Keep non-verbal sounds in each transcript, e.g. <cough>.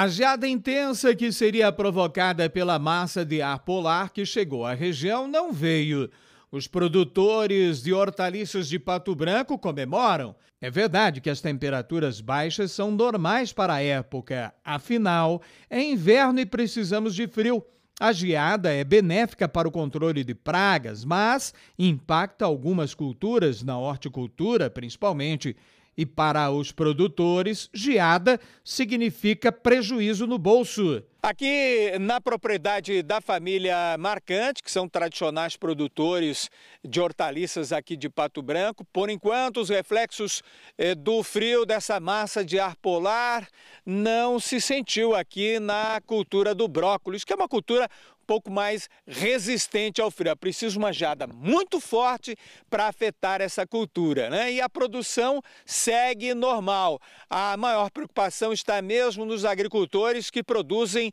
A geada intensa que seria provocada pela massa de ar polar que chegou à região não veio. Os produtores de hortaliças de Pato Branco comemoram. É verdade que as temperaturas baixas são normais para a época, afinal, é inverno e precisamos de frio. A geada é benéfica para o controle de pragas, mas impacta algumas culturas, na horticultura principalmente. E para os produtores, geada significa prejuízo no bolso. Aqui na propriedade da família Marcante, que são tradicionais produtores de hortaliças aqui de Pato Branco, por enquanto os reflexos eh, do frio dessa massa de ar polar não se sentiu aqui na cultura do brócolis, que é uma cultura um pouco mais resistente ao frio. É preciso uma jada muito forte para afetar essa cultura, né? E a produção segue normal. A maior preocupação está mesmo nos agricultores que produzem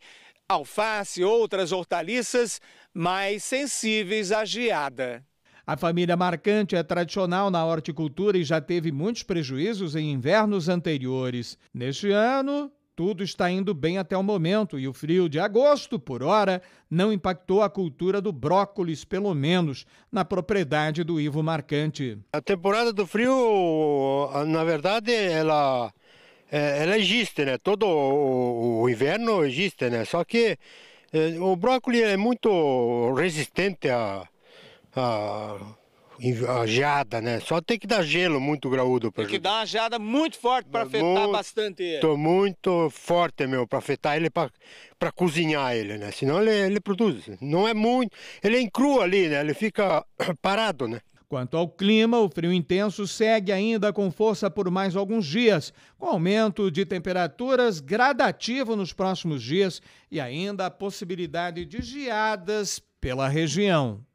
alface e outras hortaliças mais sensíveis à geada. A família marcante é tradicional na horticultura e já teve muitos prejuízos em invernos anteriores. Neste ano, tudo está indo bem até o momento e o frio de agosto, por hora, não impactou a cultura do brócolis, pelo menos na propriedade do Ivo Marcante. A temporada do frio, na verdade, ela é, ela existe, é né? Todo o, o inverno existe, é né? Só que é, o brócolis é muito resistente a, a, a, geada, né? Só tem que dar gelo muito graúdo. Pra tem que dar uma geada muito forte para afetar muito, bastante ele. Tô muito forte, meu, para afetar ele, para cozinhar ele, né? Senão ele, ele produz. Não é muito... Ele é em cru ali, né? Ele fica <clears throat> parado, né? Quanto ao clima, o frio intenso segue ainda com força por mais alguns dias, com aumento de temperaturas gradativo nos próximos dias e ainda a possibilidade de geadas pela região.